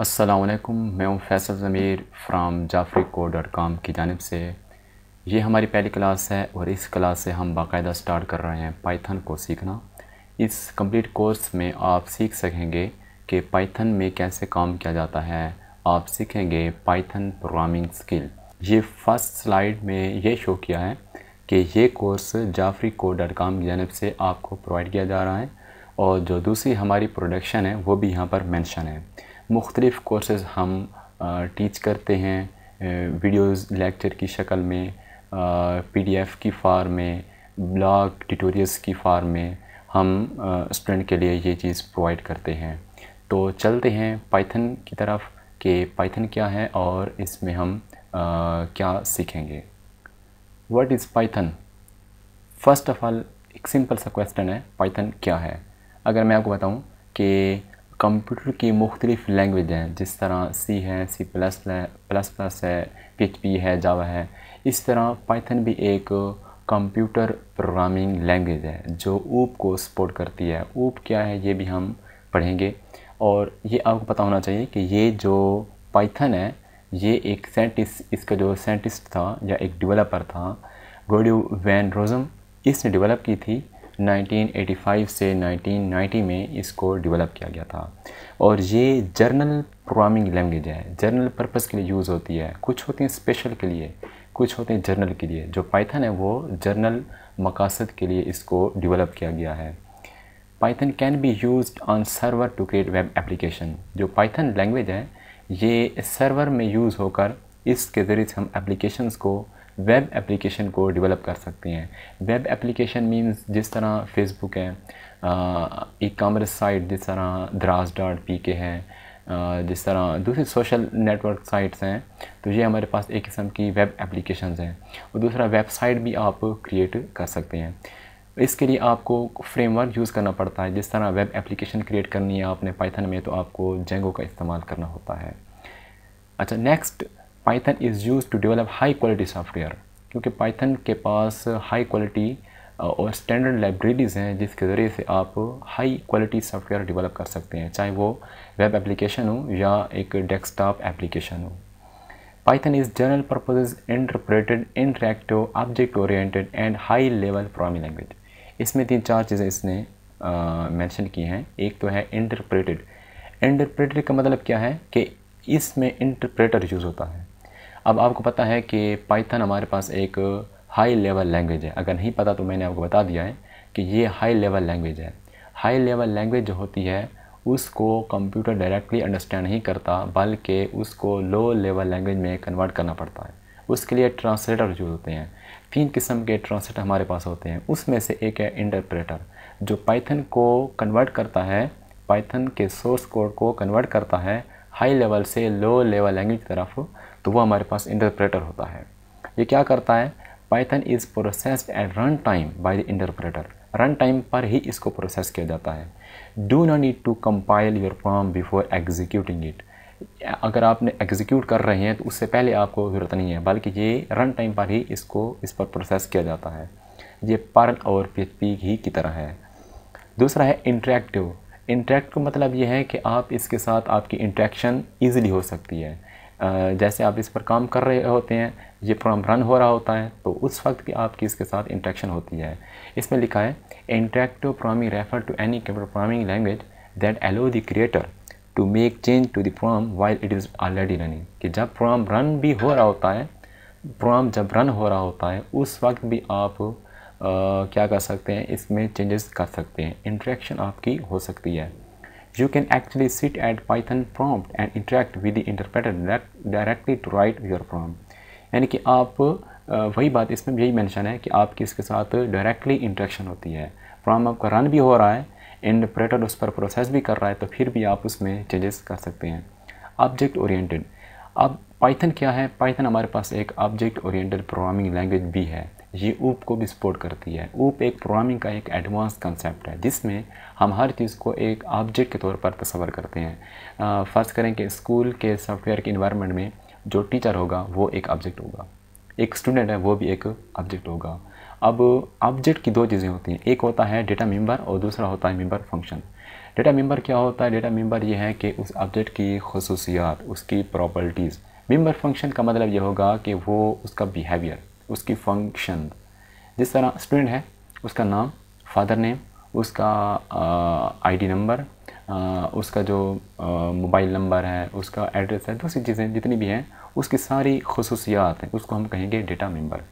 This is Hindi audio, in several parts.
असलकुम मैं हूँ फैसल ज़मीर from Jafri co dot com की जानब से ये हमारी पहली क्लास है और इस क्लास से हम बाकायदा स्टार्ट कर रहे हैं पाइथन को सीखना इस कंप्लीट कोर्स में आप सीख सकेंगे कि पाइथन में कैसे काम किया जाता है आप सीखेंगे पाइथन प्रोग्रामिंग स्किल ये फर्स्ट स्लाइड में ये शो किया है कि ये course Jafri co dot com की जानब से आपको प्रोवाइड किया जा रहा है और जो दूसरी हमारी प्रोडक्शन है वो भी यहाँ पर मैंशन है मुख्तलिफ़ कोर्सेज़ हम टीच करते हैं वीडियोस लेक्चर की शक्ल में पीडीएफ की फार्म में ब्लॉग ट्यूटोरियल्स की फार्म में हम स्टूडेंट के लिए ये चीज़ प्रोवाइड करते हैं तो चलते हैं पाइथन की तरफ कि पाइथन क्या है और इसमें हम आ, क्या सीखेंगे what is Python first of all एक सिंपल सा क्वेश्चन है पाइथन क्या है अगर मैं आपको बताऊं कि कंप्यूटर की मुख्तलिफ लैंग्वेज हैं जिस तरह सी है सी प्लस प्लस प्लस है पी एच पी है जावा है इस तरह पाइथन भी एक कंप्यूटर प्रोग्रामिंग लैंग्वेज है जो ऊप को सपोर्ट करती है ऊप क्या है ये भी हम पढ़ेंगे और ये आपको पता होना चाहिए कि ये जो पाइथन है ये एक साइंटिस्ट इसका जो साइंटिस्ट था या एक डेवलपर था गोडियो वैन रोजम इसने डेवलप की थी 1985 से 1990 में इसको डेवलप किया गया था और ये जर्नल प्रोग्रामिंग लैंग्वेज है जर्नल पर्पस के लिए यूज़ होती है कुछ होती हैं स्पेशल के लिए कुछ होते हैं जर्नल के लिए जो पाइथन है वो जर्नल मकासद के लिए इसको डेवलप किया गया है Python can be use on server to create web application जो पाइथन लैंग्वेज है ये सर्वर में यूज़ होकर इसके ज़रिए हम एप्लीकेशंस को वेब एप्लीकेशन को डेवलप कर सकते हैं वेब एप्लीकेशन मींस जिस तरह फेसबुक है ई कॉमर्स साइट जिस तरह द्रास डॉट पी के है जिस तरह दूसरी सोशल नेटवर्क साइट्स हैं तो ये हमारे पास एक किस्म की वेब एप्लीकेशन हैं और दूसरा वेबसाइट भी आप क्रिएट कर सकते हैं इसके लिए आपको फ्रेमवर्क यूज़ करना पड़ता है जिस तरह वेब एप्लीकेशन क्रिएट करनी है आपने पाइथन में तो आपको जेंगो का इस्तेमाल करना होता है अच्छा next Python is use to develop high quality software क्योंकि पाइथन के पास हाई क्वालिटी और स्टैंडर्ड लाइब्रेरीज़ हैं जिसके ज़रिए से आप हाई क्वालिटी सॉफ्टवेयर डेवलप कर सकते हैं चाहे वो वेब एप्लीकेशन हो या एक डेस्कटॉप एप्लीकेशन हो Python is general purposes interpreted interactive object oriented and high level programming language इसमें तीन चार चीज़ें इसने मेंशन की हैं एक तो है इंटरप्रेटेड इंटरप्रेटेड का मतलब क्या है कि इसमें इंटरप्रेटर यूज़ होता है अब आपको पता है कि पाइथन हमारे पास एक हाई लेवल लैंग्वेज है अगर नहीं पता तो मैंने आपको बता दिया है कि ये हाई लेवल लैंग्वेज है हाई लेवल लैंग्वेज जो होती है उसको कंप्यूटर डायरेक्टली अंडरस्टैंड नहीं करता बल्कि उसको लो लेवल लैंग्वेज में कन्वर्ट करना पड़ता है उसके लिए ट्रांसलेटर यूज होते हैं तीन किस्म के ट्रांसलेटर हमारे पास होते हैं उसमें से एक है इंटरप्रेटर जो पाइथन को कन्वर्ट करता है पाइथन के सोर्स कोड को कन्वर्ट करता है हाई लेवल से लो लेवल लैंग्वेज की तरफ तो वह हमारे पास इंटरप्रेटर होता है ये क्या करता है Python is processed at run time by the interpreter run time पर ही इसको प्रोसेस किया जाता है do not need to compile your program before executing it अगर आपने एग्जीक्यूट कर रहे हैं तो उससे पहले आपको ज़रूरत नहीं है बल्कि ये रन टाइम पर ही इसको इस पर प्रोसेस किया जाता है ये पर्ल और पी ही की तरह है दूसरा है इंटरेक्टिव इंटरेक्ट का मतलब ये है कि आप इसके साथ आपकी इंट्रैक्शन ईजिली हो सकती है जैसे आप इस पर काम कर रहे होते हैं ये प्रोग्राम रन हो रहा होता है तो उस वक्त की आपकी इसके साथ इंट्रैक्शन होती है इसमें लिखा है interactive programming refer to any computer programming language that allow the creator to make change to the program while it is already running कि जब प्रोग्राम रन भी हो रहा होता है प्रोग्राम जब रन हो रहा होता है उस वक्त भी आप आ, क्या कर सकते हैं इसमें चेंजेस कर सकते हैं इंट्रैक्शन आपकी हो सकती है you can actually sit at Python prompt and interact with the interpreter directly to write your prompt यानी कि आप वही बात इसमें यही मेंशन है कि आपकी इसके साथ डायरेक्टली इंट्रैक्शन होती है प्रॉम आपका रन भी हो रहा है इंटरप्रेटर उस पर प्रोसेस भी कर रहा है तो फिर भी आप उसमें चेंजेस कर सकते हैं ऑब्जेक्ट ओरिएंटेड अब पाइथन क्या है पाइथन हमारे पास एक ऑब्जेक्ट ओरिएंटेड प्रोग्रामिंग लैंग्वेज भी है ये ऊप को भी सपोर्ट करती है ऊप एक प्रोग्रामिंग का एक एडवांस कंसेप्ट है जिसमें हम हर चीज़ को एक ऑब्जेक्ट के तौर पर तस्वर करते हैं फ़र्ज़ करें कि स्कूल के सॉफ्टवेयर के इन्वायरमेंट में जो टीचर होगा वो एक ऑब्जेक्ट होगा एक स्टूडेंट है वो भी एक ऑब्जेक्ट होगा अब ऑब्जेक्ट की दो चीज़ें होती हैं एक होता है डेटा मेम्बर और दूसरा होता है मेम्बर फंक्शन डेटा मेम्बर क्या होता है डेटा मेम्बर ये है कि उस ऑब्जेक्ट की खसूसियात उसकी प्रॉपर्टीज़ मेम्बर फंक्शन का मतलब ये होगा कि वो उसका बिहेवियर उसकी फंक्शन जिस तरह स्टूडेंट है उसका नाम फादर नेम उसका आईडी नंबर उसका जो मोबाइल नंबर है उसका एड्रेस है दूसरी चीज़ें जितनी भी हैं उसकी सारी खसूसियात हैं उसको हम कहेंगे डेटा मेंबर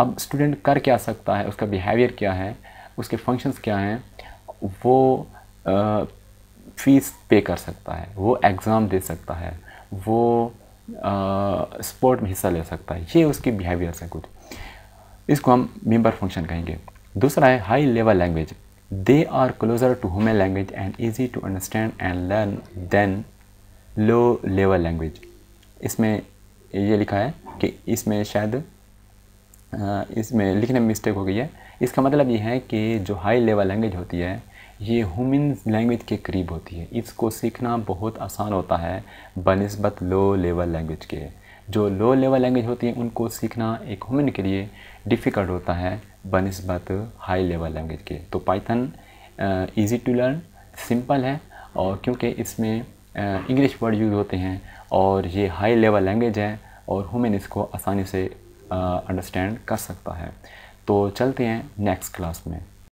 अब स्टूडेंट कर क्या सकता है उसका बिहेवियर क्या है उसके फंक्शंस क्या हैं वो फ़ीस पे कर सकता है वो एग्ज़ाम दे सकता है वो स्पोर्ट में हिस्सा ले सकता है ये उसके बिहेवियर्स हैं कुछ इसको हम मेम्बर फंक्शन कहेंगे दूसरा है high level language they are closer to human language and easy to understand and learn then low level language इसमें ये लिखा है कि इसमें शायद इसमें लिखने में मिस्टेक हो गई है इसका मतलब ये है कि जो हाई लेवल लैंग्वेज होती है ये हुमिन लैंग्वेज के करीब होती है इसको सीखना बहुत आसान होता है बनस्बत लो लेवल लैंग्वेज के जो लो लेवल लैंग्वेज होती है उनको सीखना एक हुमिन के लिए डिफ़िकल्ट होता है बनस्बत हाई लेवल लैंग्वेज के तो Python easy to learn simple है और क्योंकि इसमें इंग्लिश वर्ड यूज़ होते हैं और ये हाई लेवल लैंग्वेज है और हुमिन इसको आसानी से अंडरस्टैंड uh, कर सकता है तो चलते हैं नेक्स्ट क्लास में